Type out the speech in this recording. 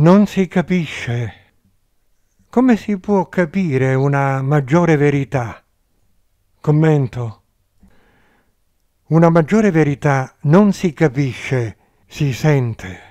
Non si capisce. Come si può capire una maggiore verità? Commento. Una maggiore verità non si capisce, si sente.